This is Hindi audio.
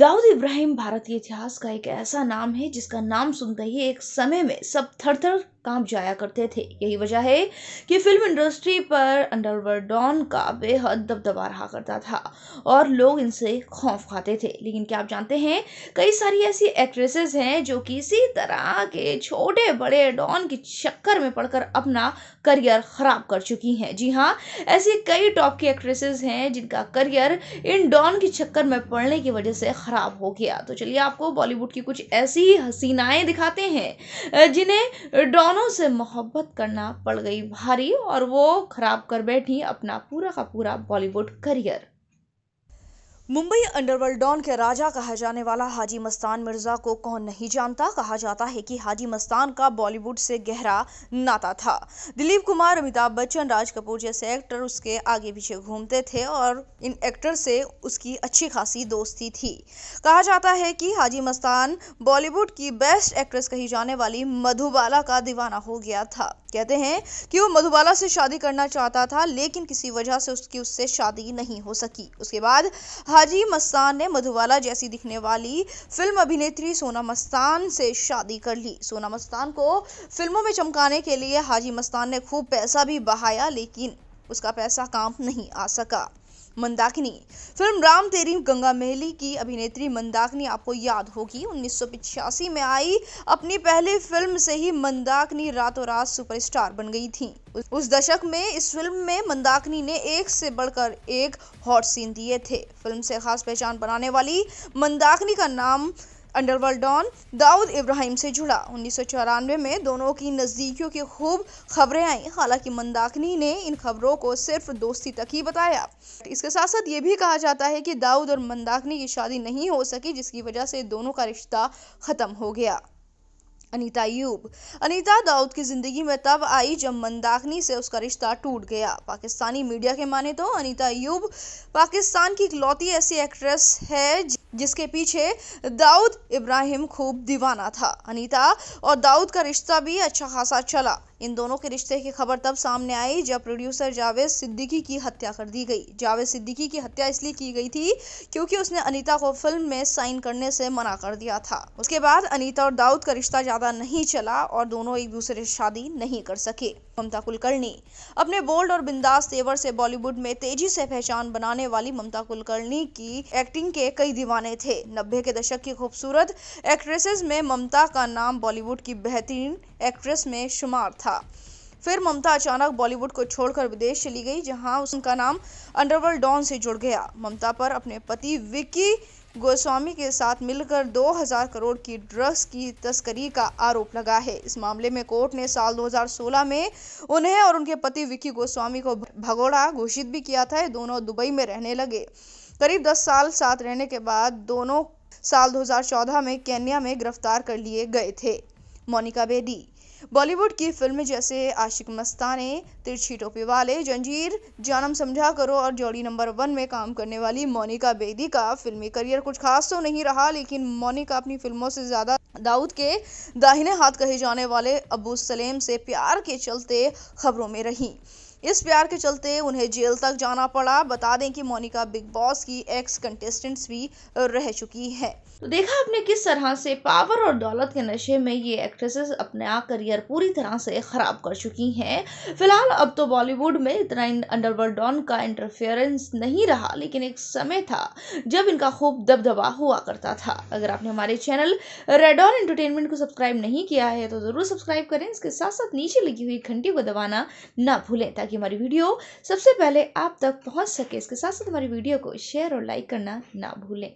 दाऊद इब्राहिम भारतीय इतिहास का एक ऐसा नाम है जिसका नाम सुनते ही एक समय में सब थर थर काम जाया करते थे यही वजह है कि फिल्म इंडस्ट्री पर अंडरवर्ल्ड डॉन का बेहद दबदबा रहा करता था और लोग इनसे खौफ खाते थे लेकिन क्या आप जानते हैं कई सारी ऐसी एक्ट्रेसेस हैं जो किसी तरह के छोटे बड़े डॉन के चक्कर में पड़कर अपना करियर ख़राब कर चुकी हैं जी हाँ ऐसी कई टॉप की एक्ट्रेसेस हैं जिनका करियर इन डॉन के चक्कर में पड़ने की वजह से ख़राब हो गया तो चलिए आपको बॉलीवुड की कुछ ऐसी हसीनाएँ दिखाते हैं जिन्हें डॉन इंसानों से मोहब्बत करना पड़ गई भारी और वो ख़राब कर बैठी अपना पूरा का पूरा Bollywood career Mumbai underworld don के राजा कहा जाने वाला हाजी मस्तान मिर्जा को कौन नहीं जानता कहा जाता है कि हाजी मस्तान का बॉलीवुड से गहरा नाता था दिलीप कुमार अमिताभ बच्चन राज कपूर जैसे एक्टर उसके आगे पीछे घूमते थे और इन एक्टर से उसकी अच्छी खासी दोस्ती थी कहा जाता है कि हाजी मस्तान बॉलीवुड की बेस्ट एक्ट्रेस कही जाने वाली मधुबाला का दीवाना हो गया था कहते हैं कि वो मधुबाला से शादी करना चाहता था लेकिन किसी वजह से उसकी उससे शादी नहीं हो सकी उसके बाद हाजी मस्तान ने मधुबाला जैसी दिखने वाली फिल्म अभिनेत्री सोना मस्तान से शादी कर ली सोना मस्तान को फिल्मों में चमकाने के लिए हाजी मस्तान ने खूब पैसा भी बहाया लेकिन उसका पैसा काम नहीं आ सका मंदाकिनी फिल्म राम तेरी गंगा मेहली की अभिनेत्री मंदाकिनी आपको याद होगी उन्नीस में आई अपनी पहली फिल्म से ही मंदाकिनी रातों रात सुपरस्टार बन गई थी उस दशक में इस फिल्म में मंदाकिनी ने एक से बढ़कर एक हॉट सीन दिए थे फिल्म से खास पहचान बनाने वाली मंदाकिनी का नाम अंडरवर्ल्ड डॉन दाऊद इब्राहिम से जुड़ा उन्नीस में दोनों की नज़दीकियों की खूब खबरें आईं हालांकि मंदाकिनी ने इन खबरों को सिर्फ दोस्ती तक ही बताया इसके साथ साथ ये भी कहा जाता है कि दाऊद और मंदाकिनी की शादी नहीं हो सकी जिसकी वजह से दोनों का रिश्ता ख़त्म हो गया अनीता यूब अनीता दाऊद की ज़िंदगी में तब आई जब मंदाकिनी से उसका रिश्ता टूट गया पाकिस्तानी मीडिया के माने तो अनीता यूब पाकिस्तान की इकलौती ऐसी एक्ट्रेस है जिसके पीछे दाऊद इब्राहिम खूब दीवाना था अनीता और दाऊद का रिश्ता भी अच्छा खासा चला इन दोनों के रिश्ते की खबर तब सामने आई जब प्रोड्यूसर जावेद सिद्दीकी की हत्या कर दी गई जावेद सिद्दीकी की हत्या इसलिए की गई थी क्योंकि उसने अनीता को फिल्म में साइन करने से मना कर दिया था उसके बाद अनीता और दाऊद का रिश्ता ज़्यादा नहीं चला और दोनों एक दूसरे से शादी नहीं कर सके ममता कुलकर्णी अपने बोल्ड और बिंदास तेवर से बॉलीवुड में तेजी से पहचान बनाने वाली ममता कुलकर्णी की एक्टिंग के कई दीवाने थे नब्बे के दशक की खूबसूरत एक्ट्रेसेस में ममता का नाम बॉलीवुड की बेहतरीन एक्ट्रेस में शुमार था फिर ममता अचानक बॉलीवुड को छोड़कर विदेश चली गई जहां उनका नाम अंडरवर्ल्ड डॉन से जुड़ गया ममता पर अपने पति विकी गोस्वामी के साथ मिलकर 2000 करोड़ की ड्रग्स की तस्करी का आरोप लगा है इस मामले में कोर्ट ने साल 2016 में उन्हें और उनके पति विकी गोस्वामी को भगोड़ा घोषित भी किया था दोनों दुबई में रहने लगे करीब 10 साल साथ रहने के बाद दोनों साल 2014 में केन्या में गिरफ्तार कर लिए गए थे मोनिका बेदी बॉलीवुड की फिल्म जैसे आशिक मस्ताने तिरछी टोपी वाले जंजीर जानम समझा करो और जोड़ी नंबर वन में काम करने वाली मोनिका बेदी का फिल्मी करियर कुछ खास तो नहीं रहा लेकिन मोनिका अपनी फिल्मों से ज़्यादा दाऊद के दाहिने हाथ कहे जाने वाले अबू सलेम से प्यार के चलते खबरों में रही इस प्यार के चलते उन्हें जेल तक जाना पड़ा बता दें कि मोनिका बिग बॉस की एक्स कंटेस्टेंट्स भी रह चुकी है तो देखा आपने किस तरह से पावर और दौलत के नशे में ये एक्ट्रेसेस अपना करियर पूरी तरह से ख़राब कर चुकी हैं फिलहाल अब तो बॉलीवुड में इतना अंडरवर्ल्ड डॉन का इंटरफेरेंस नहीं रहा लेकिन एक समय था जब इनका खूब दबदबा हुआ करता था अगर आपने हमारे चैनल रेड ऑन एंटरटेनमेंट को सब्सक्राइब नहीं किया है तो ज़रूर सब्सक्राइब करें इसके साथ साथ नीचे लगी हुई घंटी को दबाना ना भूलें ताकि ताकि हमारी वीडियो सबसे पहले आप तक पहुंच सके इसके साथ साथ हमारी वीडियो को शेयर और लाइक करना ना भूलें